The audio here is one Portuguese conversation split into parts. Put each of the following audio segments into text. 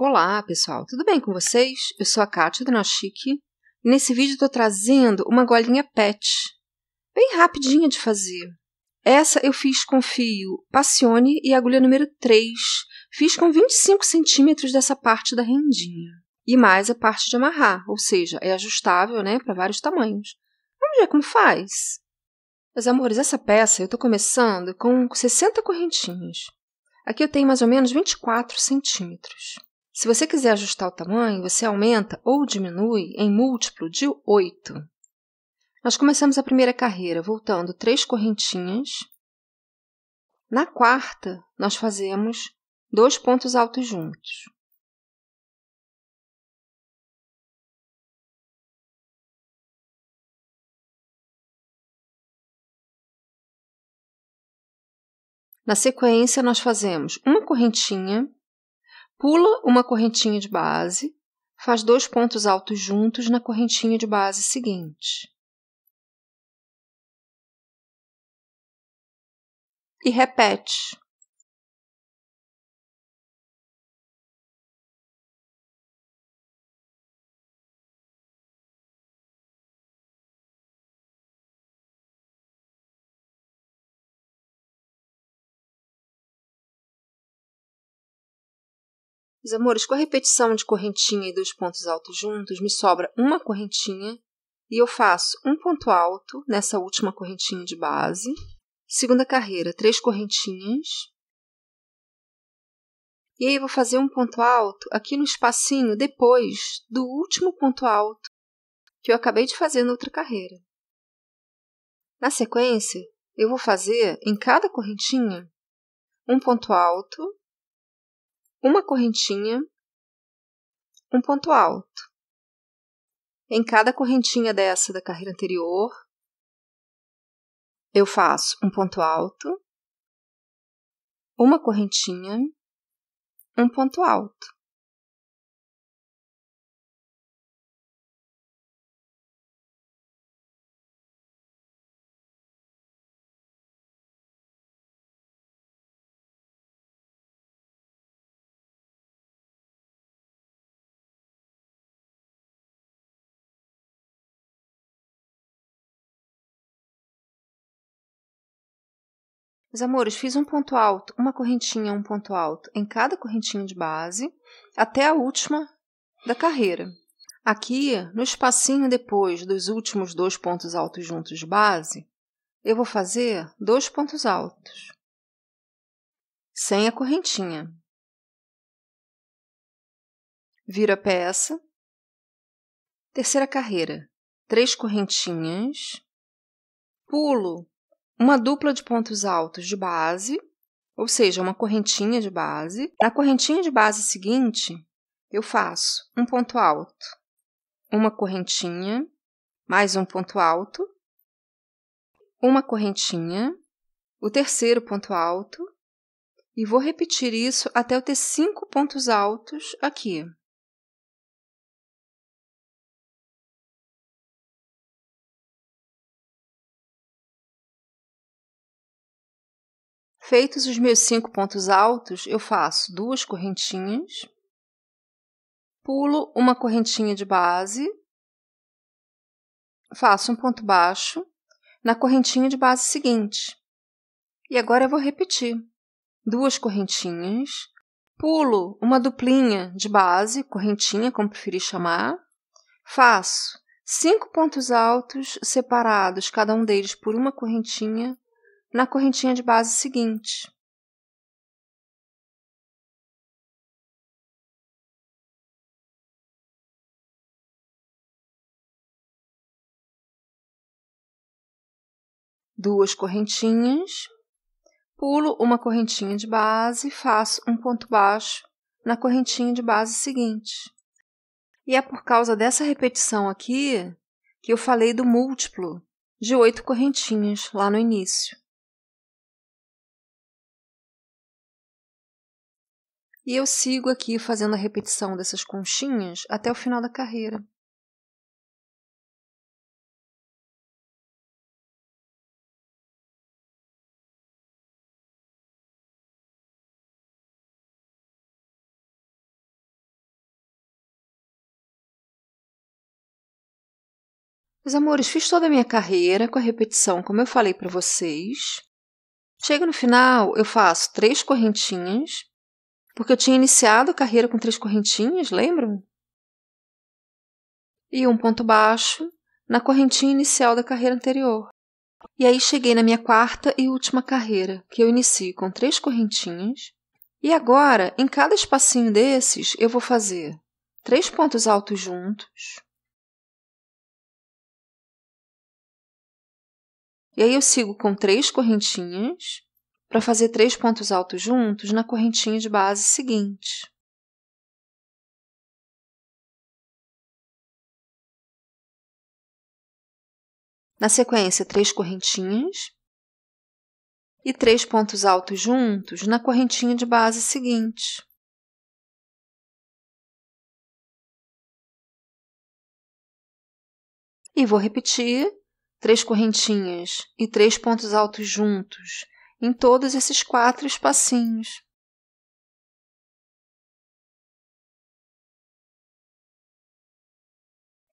Olá, pessoal. Tudo bem com vocês? Eu sou a Kátia do Nachique. E nesse vídeo estou trazendo uma golinha pet. Bem rapidinha de fazer. Essa eu fiz com fio Passione e agulha número 3. Fiz com 25 centímetros dessa parte da rendinha. E mais a parte de amarrar, ou seja, é ajustável né, para vários tamanhos. Vamos ver como faz. Meus amores, essa peça eu estou começando com 60 correntinhas. Aqui eu tenho mais ou menos 24 centímetros. Se você quiser ajustar o tamanho, você aumenta ou diminui em múltiplo de 8. Nós começamos a primeira carreira voltando três correntinhas. Na quarta, nós fazemos dois pontos altos juntos. Na sequência, nós fazemos uma correntinha Pula uma correntinha de base, faz dois pontos altos juntos na correntinha de base seguinte. E repete. Meus amores, com a repetição de correntinha e dois pontos altos juntos, me sobra uma correntinha e eu faço um ponto alto nessa última correntinha de base. Segunda carreira, três correntinhas. E aí vou fazer um ponto alto aqui no espacinho depois do último ponto alto que eu acabei de fazer na outra carreira. Na sequência, eu vou fazer em cada correntinha um ponto alto uma correntinha, um ponto alto. Em cada correntinha dessa da carreira anterior, eu faço um ponto alto, uma correntinha, um ponto alto. Meus amores, fiz um ponto alto, uma correntinha, um ponto alto em cada correntinha de base, até a última da carreira. Aqui, no espacinho depois dos últimos dois pontos altos juntos de base, eu vou fazer dois pontos altos, sem a correntinha. Viro a peça. Terceira carreira, três correntinhas. Pulo uma dupla de pontos altos de base, ou seja, uma correntinha de base. Na correntinha de base seguinte, eu faço um ponto alto, uma correntinha, mais um ponto alto, uma correntinha, o terceiro ponto alto, e vou repetir isso até eu ter cinco pontos altos aqui. Feitos os meus cinco pontos altos, eu faço duas correntinhas, pulo uma correntinha de base, faço um ponto baixo na correntinha de base seguinte. E agora eu vou repetir. Duas correntinhas, pulo uma duplinha de base, correntinha, como preferir chamar, faço cinco pontos altos separados, cada um deles por uma correntinha, na correntinha de base seguinte. Duas correntinhas, pulo uma correntinha de base, faço um ponto baixo na correntinha de base seguinte. E é por causa dessa repetição aqui que eu falei do múltiplo de oito correntinhas lá no início. E eu sigo aqui fazendo a repetição dessas conchinhas até o final da carreira. Meus amores, fiz toda a minha carreira com a repetição, como eu falei para vocês. Chega no final, eu faço três correntinhas porque eu tinha iniciado a carreira com três correntinhas, lembram? E um ponto baixo na correntinha inicial da carreira anterior. E aí cheguei na minha quarta e última carreira, que eu inicio com três correntinhas. E agora, em cada espacinho desses, eu vou fazer três pontos altos juntos. E aí eu sigo com três correntinhas para fazer três pontos altos juntos na correntinha de base seguinte. Na sequência, três correntinhas e três pontos altos juntos na correntinha de base seguinte. E vou repetir três correntinhas e três pontos altos juntos em todos esses quatro espacinhos.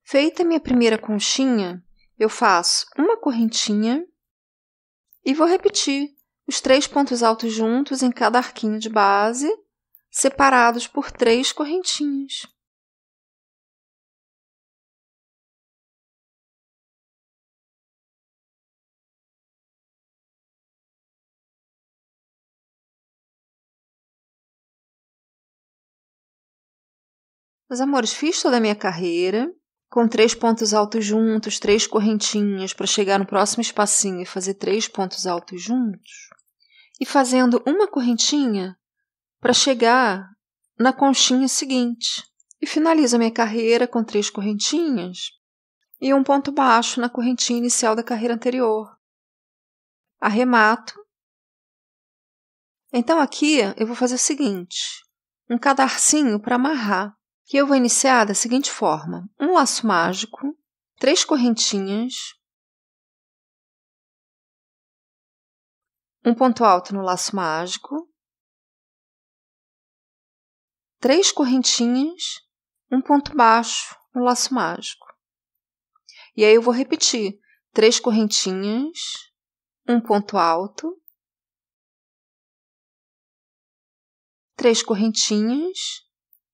Feita minha primeira conchinha, eu faço uma correntinha e vou repetir os três pontos altos juntos em cada arquinho de base, separados por três correntinhas. Meus amores, fiz toda a minha carreira, com três pontos altos juntos, três correntinhas, para chegar no próximo espacinho e fazer três pontos altos juntos. E fazendo uma correntinha para chegar na conchinha seguinte. E finalizo a minha carreira com três correntinhas e um ponto baixo na correntinha inicial da carreira anterior. Arremato. Então aqui eu vou fazer o seguinte: um cadarcinho para amarrar que eu vou iniciar da seguinte forma: um laço mágico, três correntinhas, um ponto alto no laço mágico, três correntinhas, um ponto baixo no laço mágico. E aí eu vou repetir: três correntinhas, um ponto alto, três correntinhas,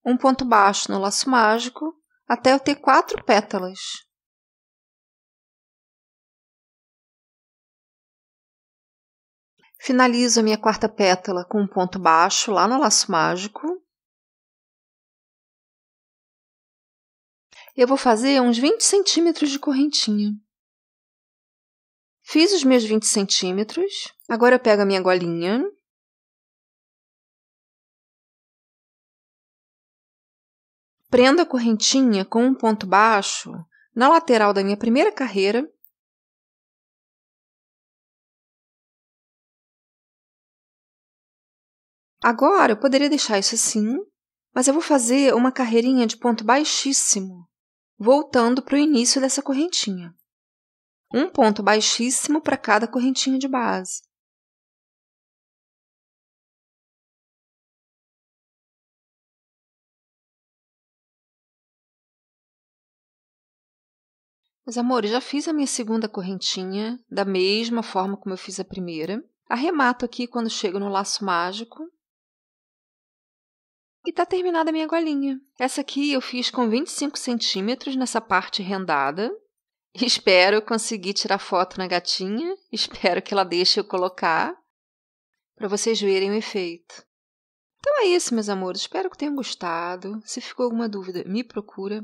um ponto baixo no laço mágico até eu ter quatro pétalas. Finalizo a minha quarta pétala com um ponto baixo lá no laço mágico. Eu vou fazer uns 20 centímetros de correntinha. Fiz os meus 20 centímetros. Agora eu pego a minha golinha Prendo a correntinha com um ponto baixo na lateral da minha primeira carreira Agora eu poderia deixar isso assim, mas eu vou fazer uma carreirinha de ponto baixíssimo, voltando para o início dessa correntinha. Um ponto baixíssimo para cada correntinha de base. Mas, amor, já fiz a minha segunda correntinha, da mesma forma como eu fiz a primeira. Arremato aqui quando chego no laço mágico. E tá terminada a minha golinha. Essa aqui eu fiz com 25 centímetros nessa parte rendada. Espero conseguir tirar foto na gatinha. Espero que ela deixe eu colocar para vocês verem o efeito. Então é isso, meus amores. Espero que tenham gostado. Se ficou alguma dúvida, me procura.